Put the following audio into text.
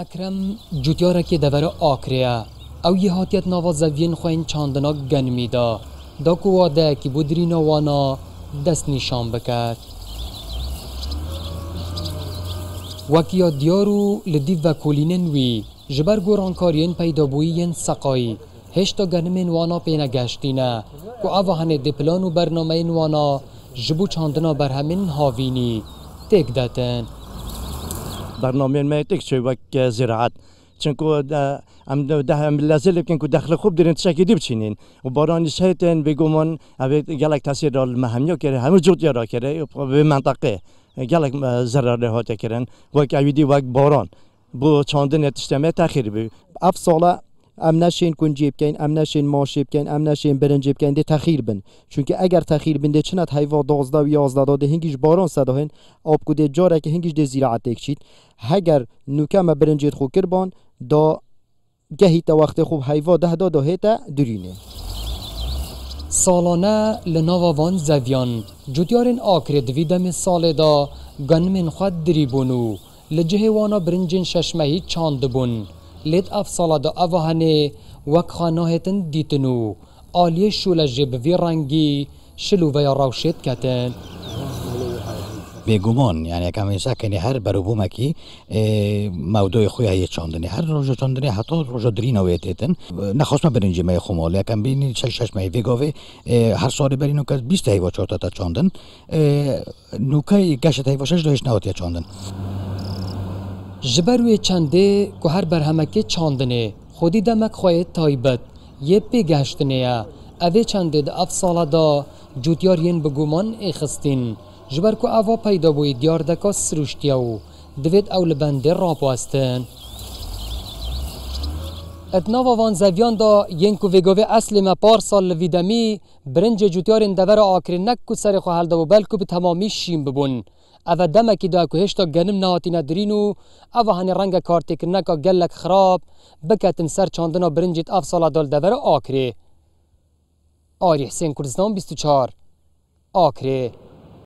اکرم جوتیاره که دور آکریا او یه هاتیت ناوا زوین خوین چاندنا گنمیدا دا کو واده که بودرینا وانا دست نشان بکد وکیا دیارو لدیو و کولینن وی جبر گورانکارین پیدا بویین سقایی هشتا گنمین وانا پینا گشتینه کو او هنه دپلان و برنامه وانا جبو چاندنا بر همین هاوینی تک داتن برنامه ما يعطيكش وك زراعات چونكو ام ده ام لازل كنكو دخل خوب درن تشكي دي بچينين و باران شيتن بيگومون ابي گلك تاثير دال مهميو كره همه جوت يرا كره به منطقه گلك ضرر هات كرن وك اويدي وك باران bu çandın yetiştirmeye təxir bu. Af sola ئەم ناشێن کنجێ کن، ئەم ناشێن ماشێ کن، ئەم ناشێن برنجیب کن. دێ تەخیر بن چونکه اگر تەخیر بن دێ چنات حیوا دازده و یازدادا دە هنگیش باران سەداهێن آب کده جاره که هنگیش دێ زیراعەتێک چیت هەگەر نوکەمە برنجێت خۆ گهی دا گەهیتە وەختێ خوب هەیوا داده داهێتە درینێ. سالانه لناوان زویان جوتیارین آکر دویدم دم سال دا گنمین خود دریبونو لجهوانا برنجین ششمهی چاند بون لید اف سالا دا اوا هنه وک خاناهتن دیتنو آلی شول جب وی رنگی شلو وی روشت کتن بێگومان یعنی ئەەکەمە ساکەنی هەر بەرەبوومەکی ماودۆی خۆی هەیە چاندنی هەر ڕۆژە چندنی هەتۆ ڕۆژە درینەوەی تێتن نەخۆستمە برنجیمەی خۆمۆڵیەکەم بینی چە شەشمەی بێگۆێ هەر ساڵی بەرین وکە بیستایی بۆ چۆتە چاندن نوکەی گەشت هەیە بە شش دەشتنەوە تێ چاندن. ji ber wê çendê ku her berhemekê çandinê xwedî demek xwayê taybet yê pêgeheştinê ye evê çendê di ev sala da cûtyar yên bi guman êxistîn ji ber ku eva peydabûyî diyardeka sirûştiya û divêt ew li bendê rapwestin Etnava van zevyan da yên ku vêgovê eslê me parsal li vîdemî birincê cûtyarên devera akirin nek ku serê xwe helda û belkû bi temamî şîn bibûn. ئەە دەمەکیدا کو هێشتا گەنم ناواتینە درین و ئەوە هەنێ ڕەنگە کارتێکردنەکە گەلێک خراپ بکەتن سەر چاندنە برنجیت ئەف ساڵا دڵ دەبەرە ئاکرێ ئاری حسێن کوردستان 24 ئاکرێ.